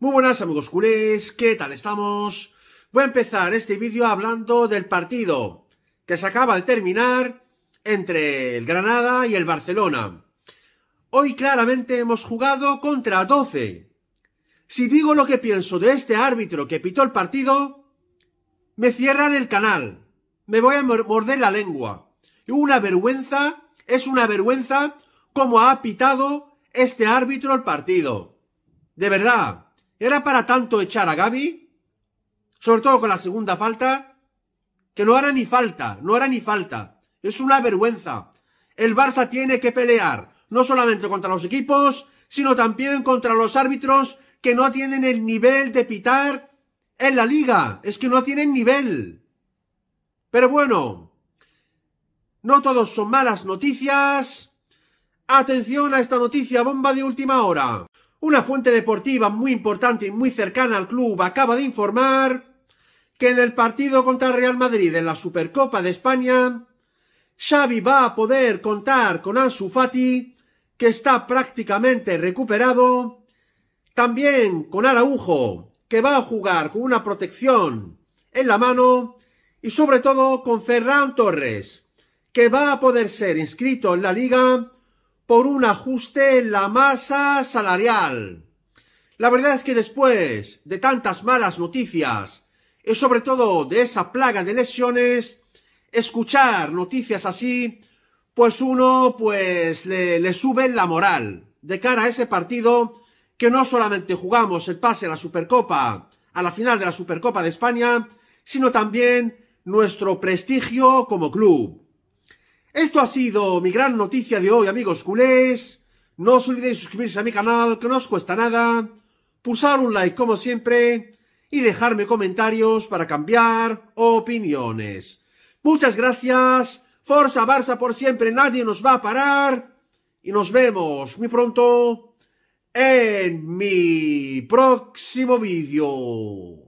Muy buenas amigos culés, ¿qué tal estamos? Voy a empezar este vídeo hablando del partido que se acaba de terminar entre el Granada y el Barcelona. Hoy claramente hemos jugado contra 12. Si digo lo que pienso de este árbitro que pitó el partido, me cierran el canal. Me voy a morder la lengua. Una vergüenza, es una vergüenza como ha pitado este árbitro el partido. De verdad. ¿Era para tanto echar a Gaby? Sobre todo con la segunda falta, que no hará ni falta, no hará ni falta. Es una vergüenza. El Barça tiene que pelear, no solamente contra los equipos, sino también contra los árbitros que no tienen el nivel de pitar en la liga. Es que no tienen nivel. Pero bueno, no todos son malas noticias. Atención a esta noticia bomba de última hora. Una fuente deportiva muy importante y muy cercana al club acaba de informar que en el partido contra Real Madrid en la Supercopa de España, Xavi va a poder contar con Ansu Fati, que está prácticamente recuperado, también con Araujo, que va a jugar con una protección en la mano, y sobre todo con Ferran Torres, que va a poder ser inscrito en la liga por un ajuste en la masa salarial. La verdad es que después de tantas malas noticias y sobre todo de esa plaga de lesiones, escuchar noticias así, pues uno pues le, le sube la moral de cara a ese partido que no solamente jugamos el pase a la Supercopa, a la final de la Supercopa de España, sino también nuestro prestigio como club. Esto ha sido mi gran noticia de hoy, amigos culés. No os olvidéis suscribirse a mi canal, que no os cuesta nada. Pulsar un like, como siempre. Y dejarme comentarios para cambiar opiniones. Muchas gracias. Forza Barça por siempre. Nadie nos va a parar. Y nos vemos muy pronto en mi próximo vídeo.